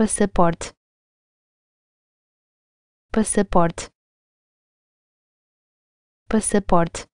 passaporte, passaporte, passaporte.